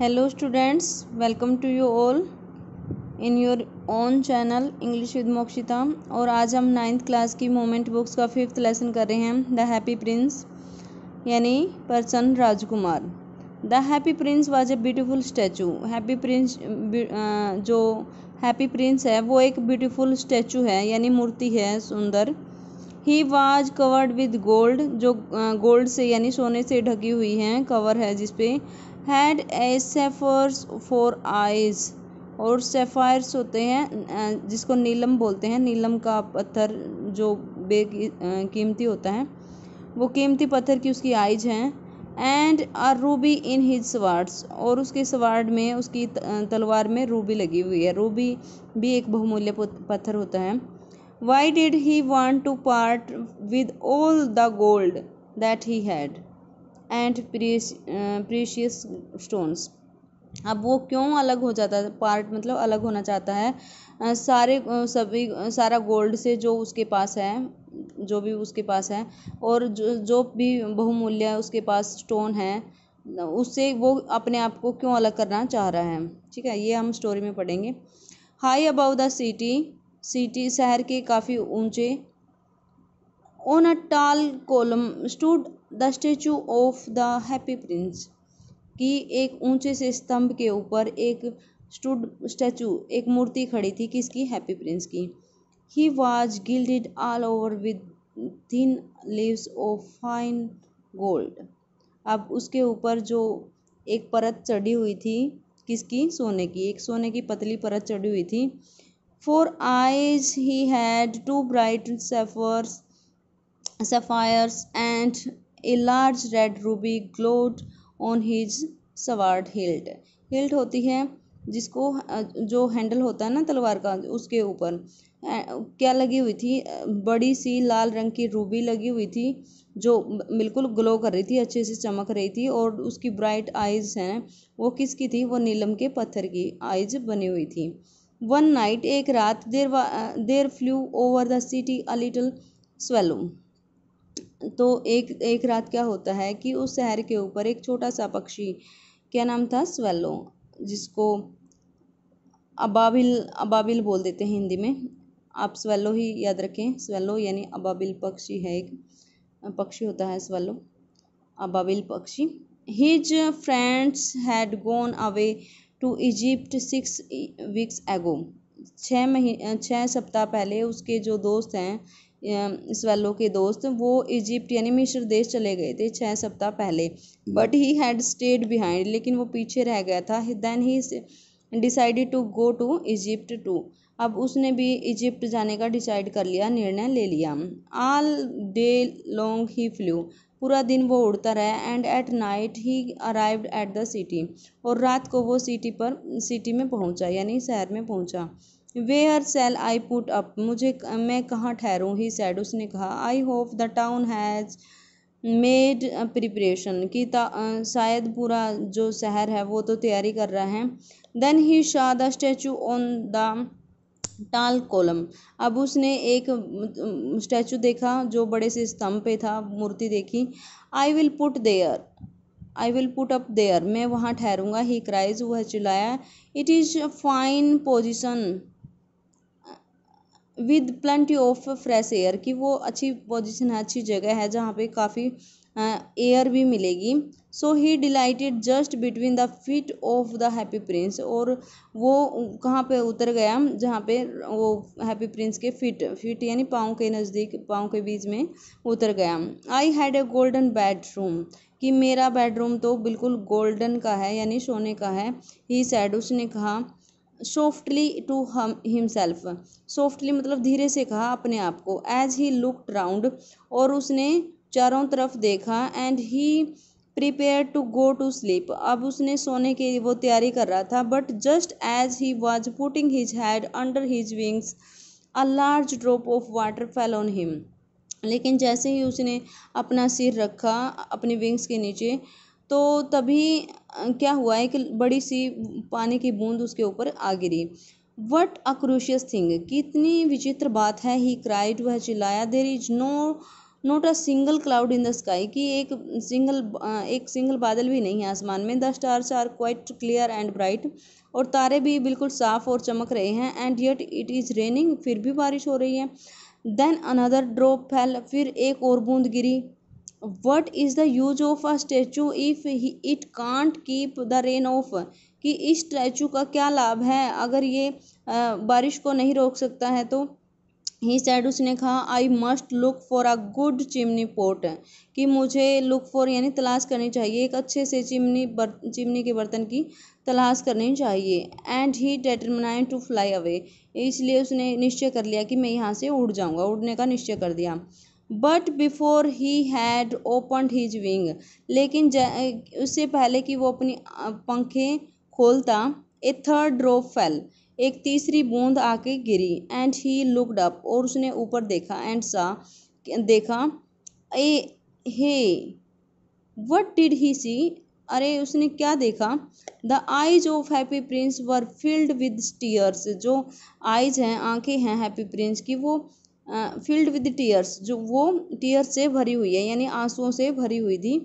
Hello students welcome to you all in your own channel English with Mokshita और आज हम ninth class की moment books का fifth lesson कर रहे हैं द हैप्पी प्रिंस यानी परसन राजकुमार the happy prince was a beautiful statue happy prince जो हैप्पी प्रिंस है वो एक ब्यूटीफुल स्टैचू है यानी मूर्ति है सुंदर he was covered with gold जो गोल्ड से यानी सोने से ढकी हुई है कवर है जिसपे had a sapphires for eyes और सेफायर्स होते हैं जिसको नीलम बोलते हैं नीलम का पत्थर जो बे कीमती होता है वो कीमती पत्थर की उसकी आइज हैं and are ruby in his swords और उसके स्वार्ड में उसकी तलवार में रूबी लगी हुई है रूबी भी एक बहुमूल्य पत्थर होता है why did he want to part with all the gold that he had and precious stones अब वो क्यों अलग हो जाता है पार्ट मतलब अलग होना चाहता है सारे सभी सारा गोल्ड से जो उसके पास है जो भी उसके पास है और जो जो भी बहुमूल्य है उसके पास स्टोन है उससे वो अपने आप को क्यों अलग करना चाह रहा है ठीक है ये हम स्टोरी में पढ़ेंगे high above the city city शहर के काफ़ी ऊंचे On a tall column stood the statue of the happy prince. कि एक ऊंचे से स्तंभ के ऊपर एक स्टूड स्टैचू एक मूर्ति खड़ी थी किसकी हैप्पी प्रिंस की he was gilded all over with thin leaves of fine gold अब उसके ऊपर जो एक परत चढ़ी हुई थी किसकी सोने की एक सोने की पतली परत चढ़ी हुई थी for eyes he had two bright sapphires sapphires, and a large red ruby glowed on his sword hilt. Hilt होती है जिसको जो हैंडल होता है ना तलवार का उसके ऊपर क्या लगी हुई थी बड़ी सी लाल रंग की रूबी लगी हुई थी जो बिल्कुल ग्लो कर रही थी अच्छे से चमक रही थी और उसकी ब्राइट आइज हैं वो किसकी थी वो नीलम के पत्थर की आइज बनी हुई थी वन नाइट एक रात there there flew over the city a little swallow तो एक एक रात क्या होता है कि उस शहर के ऊपर एक छोटा सा पक्षी क्या नाम था स्वेलो जिसको अबाबिल अबाबिल बोल देते हैं हिंदी में आप स्वेलो ही याद रखें स्वेलो यानी अबाबिल पक्षी है एक पक्षी होता है स्वेलो अबाबिल पक्षी his friends had gone away to Egypt six weeks ago छः महीने छः सप्ताह पहले उसके जो दोस्त हैं स्वेलो के दोस्त वो इजिप्ट यानी मिश्र देश चले गए थे छः सप्ताह पहले but he had stayed behind लेकिन वो पीछे रह गया था then he decided to go to Egypt too अब उसने भी इजिप्ट जाने का डिसाइड कर लिया निर्णय ले लिया all day long he flew पूरा दिन वो उड़ता रहा and at night he arrived at the city और रात को वो सिटी पर सिटी में पहुंचा यानी शहर में पहुंचा where shall I put up मुझे मैं कहाँ ठहरूँ ही सैड उसने कहा I hope the town has made preparation कि शायद पूरा जो शहर है वो तो तैयारी कर रहा है then he saw the statue on the tall column अब उसने एक स्टैचू देखा जो बड़े से स्तंभ पे था मूर्ति देखी I will put there I will put up there मैं वहाँ ठहरूँगा ही क्राइज वह चिल्लाया it is fine position with plenty of fresh air कि वो अच्छी पोजीशन है अच्छी जगह है जहाँ पे काफ़ी एयर भी मिलेगी so he delighted just between the feet of the happy prince और वो कहाँ पे उतर गया जहाँ पे वो हैप्पी प्रिंस के फिट फिट यानी पाँव के नज़दीक पाँव के बीच में उतर गया I had a golden bedroom कि मेरा बेडरूम तो बिल्कुल गोल्डन का है यानी सोने का है ही सैड उसने कहा softly to him himself softly मतलब धीरे से कहा अपने आप को एज ही लुकड राउंड और उसने चारों तरफ देखा and he prepare to go to sleep अब उसने सोने के लिए वो तैयारी कर रहा था but just as he was putting his head under his wings a large drop of water fell on him लेकिन जैसे ही उसने अपना सिर रखा अपने विंग्स के नीचे तो तभी क्या हुआ है कि बड़ी सी पानी की बूंद उसके ऊपर आ गिरी वट अक्रूशियस थिंग कितनी विचित्र बात है ही क्राइड वह चिल्लाया there is no not a single cloud in the sky कि एक सिंगल एक सिंगल बादल भी नहीं है आसमान में the stars are quite clear and bright और तारे भी बिल्कुल साफ और चमक रहे हैं and yet it is raining फिर भी बारिश हो रही है देन अनदर ड्रॉप फैल फिर एक और बूंद गिरी what is the use of a statue if he it can't keep the rain off कि इस स्टैचू का क्या लाभ है अगर ये बारिश को नहीं रोक सकता है तो ही सैड उसने कहा I must look for a good chimney pot कि मुझे लुक फॉर यानी तलाश करनी चाहिए एक अच्छे से चिमनी बर चिमनी के बर्तन की तलाश करनी चाहिए and he determine to fly away इसलिए उसने निश्चय कर लिया कि मैं यहाँ से उड़ जाऊँगा उड़ने का निश्चय कर दिया but before he had open his wing लेकिन उससे पहले कि वो अपनी पंखे खोलता ए थर्ड ड्रॉप फेल एक तीसरी बूंद आके गिरी एंड ही लुकड अप और उसने ऊपर देखा एंड सा देखा ए हे वट डिड ही सी अरे उसने क्या देखा the eyes of happy prince were filled with tears जो आइज हैं आंखें हैं हैप्पी प्रिंस की वो फील्ड विद टीयर्स जो वो टीयर्स से भरी हुई है यानी आंसुओं से भरी हुई थी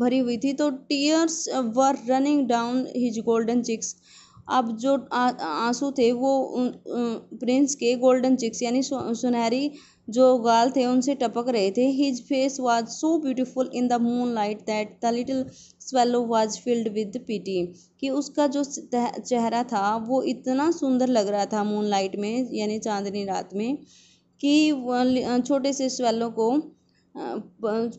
भरी हुई थी तो tears were running down his golden cheeks अब जो आंसू थे वो प्रिंस के गोल्डन चिक्स यानी सुनहरी जो गाल थे उनसे टपक रहे थे his face was so beautiful in the moonlight that the little swallow was filled with pity कि उसका जो चेहरा था वो इतना सुंदर लग रहा था मूनलाइट में यानी चांदनी रात में कि छोटे से स्वेलो को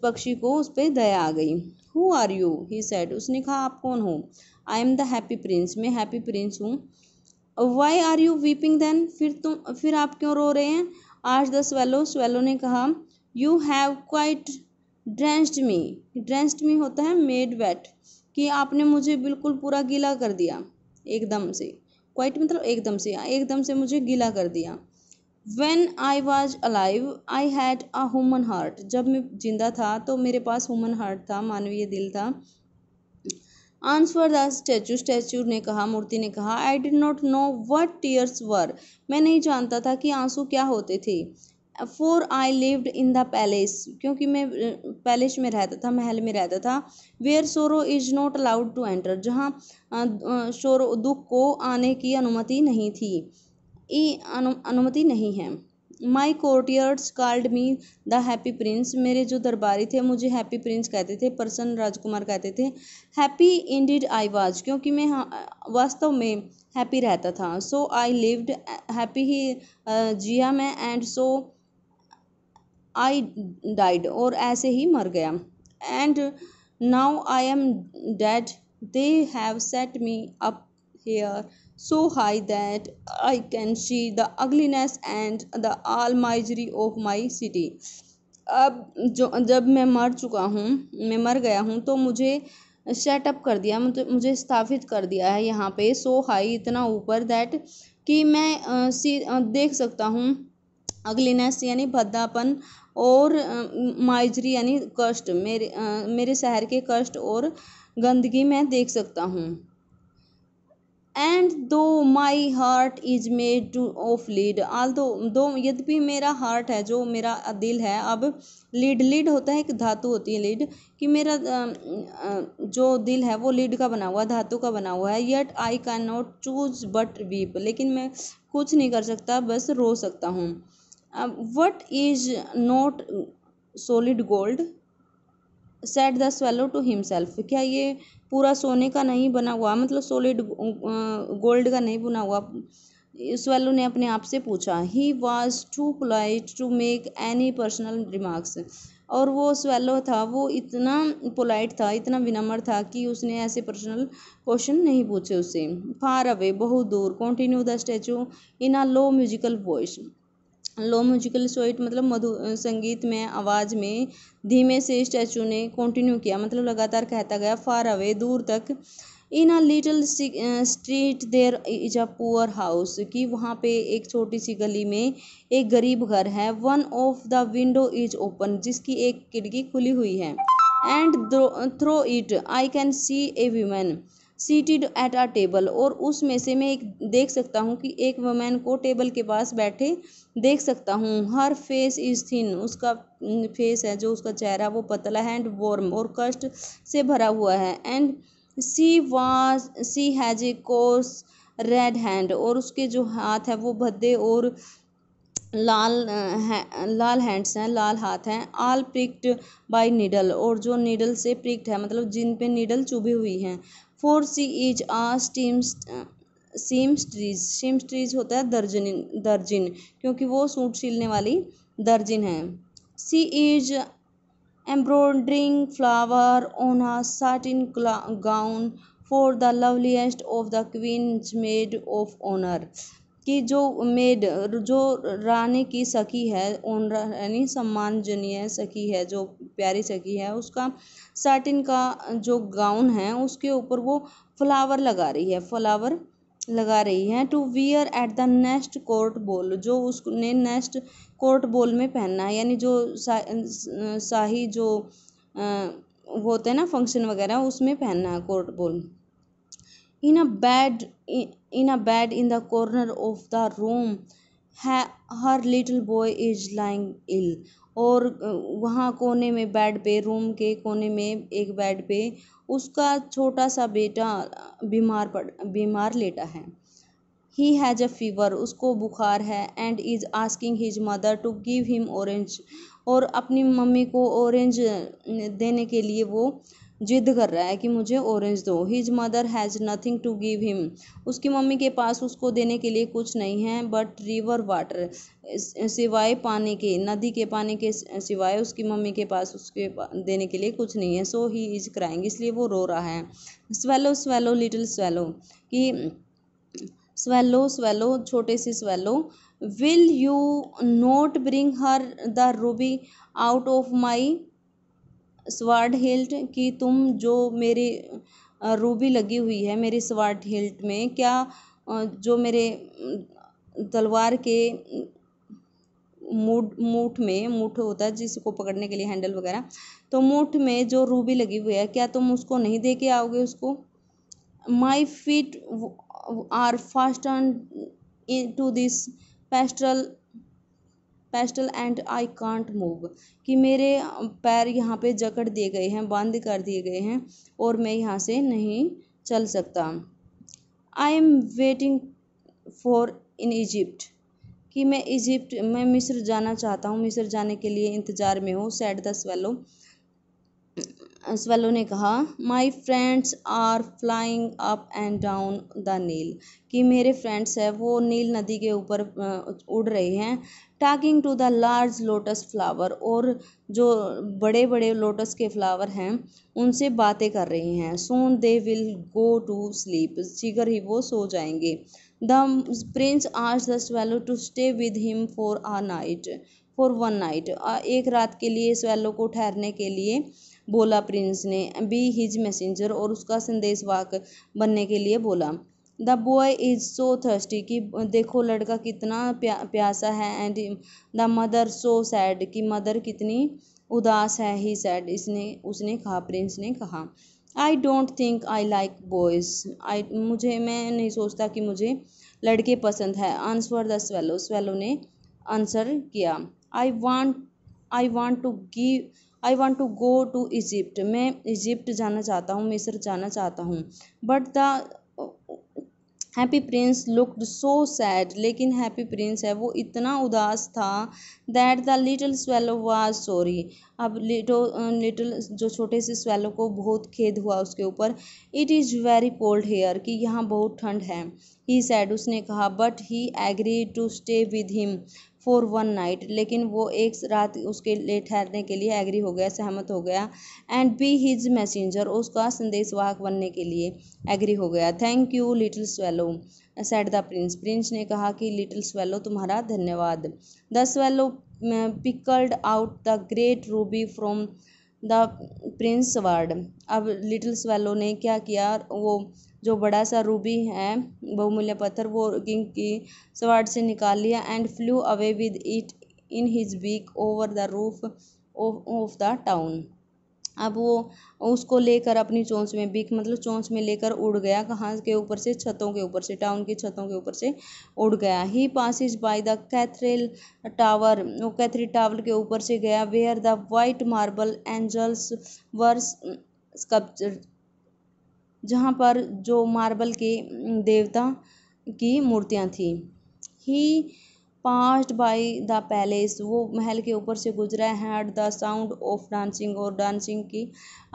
पक्षी को उस पर दया आ गई who are you he said उसने कहा आप कौन हो I am the happy prince मैं हैप्पी प्रिंस हूँ why are you weeping then फिर तुम फिर आप क्यों रो रहे हैं आज द स्वेलो स्वेलो ने कहा you have quite drenched me drenched me होता है मेड वेट कि आपने मुझे बिल्कुल पूरा गीला कर दिया एकदम से क्वाइट मतलब एकदम से हाँ, एकदम से मुझे गीला कर दिया when I was alive I had a human heart जब मैं जिंदा था तो मेरे पास ह्यूमन हार्ट था मानवीय दिल था आंसफर द स्टैचू स्टैचू ने कहा मूर्ति ने कहा I did not know what tears were मैं नहीं जानता था कि आंसू क्या होते थे for I lived in the palace क्योंकि मैं पैलेस में रहता था महल में रहता था where sorrow is not allowed to enter जहाँ शोरो दुख को आने की अनुमति नहीं थी ई अनुमति नहीं है my courtiers called me the happy prince मेरे जो दरबारी थे मुझे हैप्पी प्रिंस कहते थे प्रसन्न राजकुमार कहते थे happy indeed I was क्योंकि मैं हाँ, वास्तव में हैप्पी रहता था सो आई लिव्ड हैप्पी ही जिया मैं एंड सो आई डाइड और ऐसे ही मर गया and now I am dead they have set me up here so high that I can see the ugliness and the all misery of my city अब जो जब मैं मर चुका हूँ मैं मर गया हूँ तो मुझे सेटअप कर दिया मुझे मुझे स्थापित कर दिया है यहाँ पे सो हाई इतना ऊपर दैट कि मैं सी देख सकता हूँ अगलीनेस यानी भद्दापन और माइजरी यानी कष्ट मेरे मेरे शहर के कष्ट और गंदगी मैं देख सकता हूँ and though my heart is made to of lead all though though यद्यपि मेरा हार्ट है जो मेरा दिल है अब लीड लीड होता है एक धातु होती है लीड कि मेरा जो दिल है वो लीड का बना हुआ धातु का बना हुआ है yet I can not choose but weep लेकिन मैं कुछ नहीं कर सकता बस रो सकता हूँ what is not solid gold said the swallow to himself क्या ये पूरा सोने का नहीं बना हुआ मतलब सोलिड गोल्ड का नहीं बना हुआ स्वेलो ने अपने आप से पूछा he was too polite to make any personal remarks और वो स्वेलो था वो इतना पोलाइट था इतना विनम्र था कि उसने ऐसे पर्सनल क्वेश्चन नहीं पूछे उससे फार अवे बहुत दूर continue the statue in a low musical voice low musical सोइट मतलब मधु संगीत में आवाज़ में धीमे से स्टैचू ने कंटिन्यू किया मतलब लगातार कहता गया फार अवे दूर तक in a little street there is a poor house कि वहाँ पे एक छोटी सी गली में एक गरीब घर है one of the window is open जिसकी एक खिड़की खुली हुई है and through it I can see a women seated at a table और उसमें से मैं एक देख सकता हूँ कि एक वमेन को टेबल के पास बैठे देख सकता हूँ हर फेस इज थिन उसका फेस है जो उसका चेहरा वो पतला है एंड वॉर्म और कष्ट से भरा हुआ है and she was she has a coarse red hand और उसके जो हाथ है वो भद्दे और लाल है लाल हैंड्स हैं लाल हाथ हैं आल प्रिक्ड बाय नीडल और जो नीडल से प्रिक्ड है मतलब जिन पे नीडल चुभी हुई हैं for she is a seamstress seamstress seamstress होता है दर्जन दर्जिन क्योंकि वो सूट सिलने वाली दर्जिन है she is embroidering flower on a satin gown for the loveliest of the queen maid of honour कि जो मेड जो रानी की सखी है ओन रानी सम्मानजनीय सखी है जो प्यारी सखी है उसका साटिन का जो गाउन है उसके ऊपर वो फ्लावर लगा रही है फ्लावर लगा रही है to wear at the next court ball जो उसने नेस्ट कोर्ट बोल में पहनना है यानी जो सा, शाही जो वो होते हैं ना फंक्शन वगैरह उसमें पहनना है court ball in a bed in a bed in the corner of the room her little boy is lying ill और uh, वहाँ कोने में बेड पे रूम के कोने में एक बेड पे उसका छोटा सा बेटा uh, बीमार पड़ बीमार लेटा है ही हैज़ अ फीवर उसको बुखार है and is asking his mother to give him orange और अपनी मम्मी को ऑरेंज uh, देने के लिए वो जिद कर रहा है कि मुझे ऑरेंज दो his mother has nothing to give him उसकी मम्मी के पास उसको देने के लिए कुछ नहीं है बट रिवर वाटर सिवाय पानी के नदी के पानी के सिवाय उसकी मम्मी के पास उसके देने के लिए कुछ नहीं है सो ही इज़ क्राइंग इसलिए वो रो रहा है स्वेलो स्वेलो लिटिल स्वेलो कि स्वेलो स्वेलो छोटे सी swallow will you not bring her the ruby out of my sword hilt की तुम जो मेरी रूबी लगी हुई है मेरी स्वार्ड हिल्ट में क्या जो मेरे तलवार के मूठ मूठ में मूठ होता है जिसको पकड़ने के लिए हैंडल वगैरह तो मूठ में जो रूबी लगी हुई है क्या तुम उसको नहीं दे के आओगे उसको my feet are fast to this pedestal pedestal and I can't move कि मेरे पैर यहाँ पे जकड़ दिए गए हैं बंद कर दिए गए हैं और मैं यहाँ से नहीं चल सकता I am waiting for in Egypt कि मैं इजिप्ट मैं मिस्र जाना चाहता हूँ मिस्र जाने के लिए इंतज़ार में हूँ सैड द स्वेलो स्वेलो ने कहा my friends are flying up and down the Nile कि मेरे फ्रेंड्स है वो नील नदी के ऊपर उड़ रहे हैं talking to the large lotus flower और जो बड़े बड़े लोटस के फ्लावर हैं उनसे बातें कर रही हैं soon they will go to sleep शीघ्र ही वो सो जाएंगे द प्रिंस आज the swallow to stay with him for a night for one night एक रात के लिए स्वेलो को ठहरने के लिए बोला प्रिंस ने बी हिज मैसेंजर और उसका संदेश वाक बनने के लिए बोला the boy is so thirsty कि देखो लड़का कितना प्या प्यासा है and the mother so sad कि मदर कितनी उदास है ही सैड इसने उसने कहा प्रिंस ने कहा I don't think I like boys I मुझे मैं नहीं सोचता कि मुझे लड़के पसंद है आंसर द स्वेलो स्वेलो ने आंसर किया I want I want to give I want to go to Egypt मैं इजिप्ट जाना चाहता हूँ मिस्र जाना चाहता हूँ but the happy prince looked so sad लेकिन हैप्पी प्रिंस है वो इतना उदास था that the little swallow was sorry अब लिटो लिटिल जो छोटे से स्वेलो को बहुत खेद हुआ उसके ऊपर it is very cold here कि यहाँ बहुत ठंड है ही सैड उसने कहा but he agree to stay with him for one night लेकिन वो एक रात उसके लिए ठहरने के लिए एग्री हो गया सहमत हो गया एंड बी हिज मैसेंजर उसका संदेशवाहक बनने के लिए एग्री हो गया thank you little swallow said the prince prince ने कहा कि लिटिल स्वेलो तुम्हारा धन्यवाद the swallow picked out the great ruby from the prince sword अब लिटिल स्वेलो ने क्या किया वो जो बड़ा सा रूबी है बहुमूल्य पत्थर वो किंग की स्वाड से निकाल लिया and flew away with it in his beak over the roof of the town अब वो उसको लेकर अपनी चोंच में बीक मतलब चोंच में लेकर उड़ गया कहाँ के ऊपर से छतों के ऊपर से टाउन की छतों के ऊपर से उड़ गया he passes by the cathedral tower वो कैथरी टावर के ऊपर से गया where the white marble angels were sculptured जहाँ पर जो मार्बल के देवता की मूर्तियाँ थीं he passed by the palace वो महल के ऊपर से गुजरा heard the sound of dancing और डांसिंग की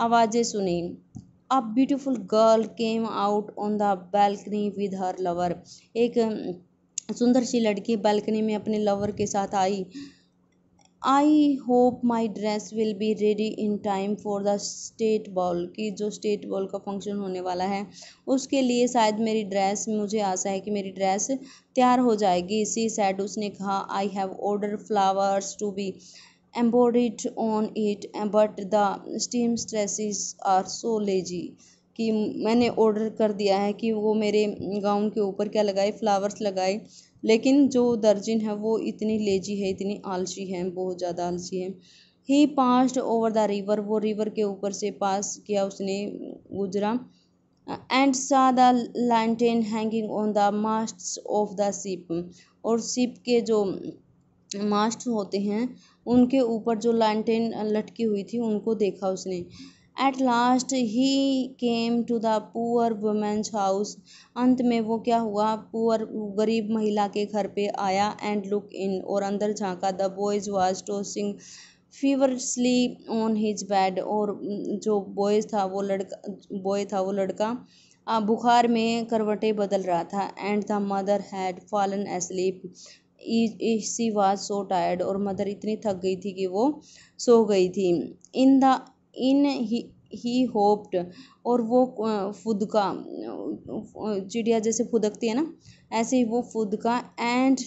आवाज़ें सुनी a beautiful girl came out on the balcony with her lover एक सुंदर सी लड़की बालकनी में अपने लवर के साथ I I hope my dress will be ready in time for the state ball की जो स्टेट बॉल का फंक्शन होने वाला है उसके लिए शायद मेरी ड्रेस मुझे आशा है कि मेरी ड्रेस तैयार हो जाएगी इसी सैड उसने कहा I have order flowers to be embroidered on it but the seamstresses are so lazy कि मैंने ऑर्डर कर दिया है कि वो मेरे गाउन के ऊपर क्या लगाए फ्लावर्स लगाए लेकिन जो दर्जिन है वो इतनी लेजी है इतनी आलसी है बहुत ज़्यादा आलसी है he passed over the river वो रिवर के ऊपर से पास किया उसने गुजरा and saw the lanterns hanging on the mast of the ship और सिप के जो मास्ट होते हैं उनके ऊपर जो लाइटेन लटकी हुई थी उनको देखा उसने at last he came to the poor woman's house अंत में वो क्या हुआ पुअर गरीब महिला के घर पे आया एंड लुक इन और अंदर झांका the boys was tossing feverishly on his bed और जो बॉयज था वो लड़का बॉय था वो लड़का बुखार में करवटें बदल रहा था and the mother had fallen asleep she was so tired और मदर इतनी थक गई थी कि वो सो गई थी in the in he hoped और वो फुदका चिड़िया जैसे फुदकती है ना ऐसे ही वो फुदका and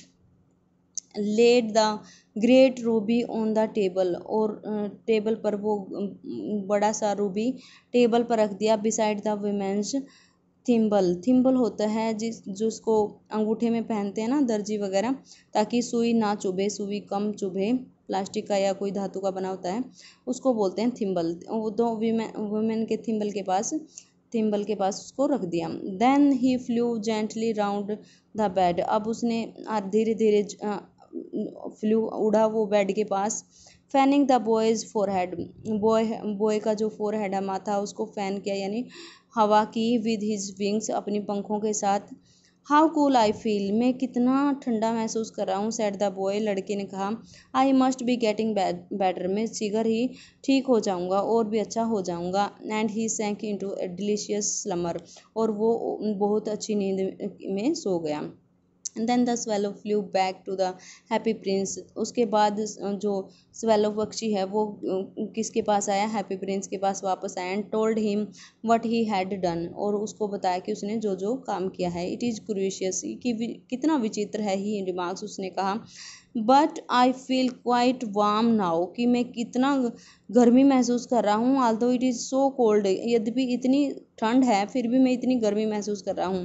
laid the great ruby on the table और टेबल पर वो बड़ा सा रूबी टेबल पर रख दिया beside the woman's thimble thimble होता है जिस जिसको अंगूठे में पहनते हैं ना दर्जी वगैरह ताकि सुई ना चुभे सुई कम चुभे प्लास्टिक का या कोई धातु का बना होता है उसको बोलते हैं थिम्बल वो दो वीमेन वुमेन के थिम्बल के पास थिम्बल के पास उसको रख दिया then he flew gently round the bed अब उसने धीरे धीरे फ्लू उड़ा वो बेड के पास fanning the boy's forehead boy boy का जो फोर हेड है माथा उसको फैन किया यानी हवा की विद हिज विंग्स अपनी पंखों के साथ हाउ कूल आई फील मैं कितना ठंडा महसूस कर रहा हूँ सेट द बॉय लड़के ने कहा I must be getting better मैं जिगर ही ठीक हो जाऊँगा और भी अच्छा हो जाऊँगा एंड ही सेंक इन टू डिलीशियस स्लमर और वो बहुत अच्छी नींद में सो गया then the swallow flew back to the happy prince उसके बाद जो स्वेलो पक्षी है वो किसके पास आया हैप्पी प्रिंस के पास वापस आया and told him what he had done और उसको बताया कि उसने जो जो काम किया है इट इज़ क्रूशियस कि कितना विचित्र है ही रिमार्क्स उसने कहा but I feel quite warm now कि मैं कितना गर्मी महसूस कर रहा हूँ आल दो इट इज़ सो कोल्ड यद्यपि इतनी ठंड है फिर भी मैं इतनी गर्मी महसूस कर रहा हूँ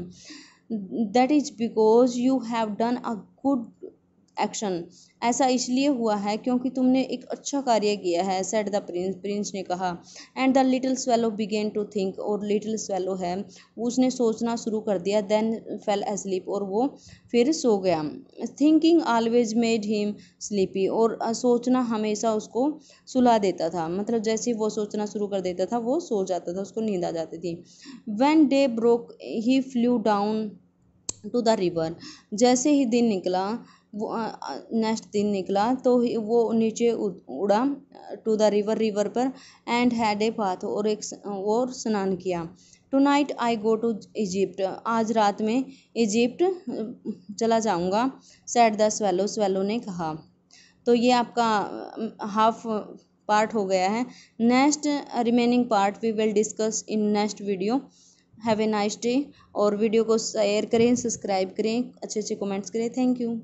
that is because you have done a good action ऐसा इसलिए हुआ है क्योंकि तुमने एक अच्छा कार्य किया है सेट द प्रिंस प्रिंस ने कहा and the little swallow began to think और लिटिल स्वेलो है उसने सोचना शुरू कर दिया देन फेल स्लीप और वो फिर सो गया thinking always made him sleepy और सोचना हमेशा उसको सुला देता था मतलब जैसे वो सोचना शुरू कर देता था वो सो जाता था उसको नींद आ जाती थी one day broke he flew down to the river जैसे ही दिन निकला वो नेक्स्ट दिन निकला तो वो नीचे उड़ा टू द रिवर रिवर पर एंड हैड ए पाथ और एक और स्नान किया tonight I go to Egypt आज रात में इजिप्ट चला जाऊँगा सैड द स्वेलो स्वेलो ने कहा तो ये आपका हाफ पार्ट हो गया है next remaining part we will discuss in next video have a nice day और वीडियो को शेयर करें सब्सक्राइब करें अच्छे अच्छे कमेंट्स करें थैंक यू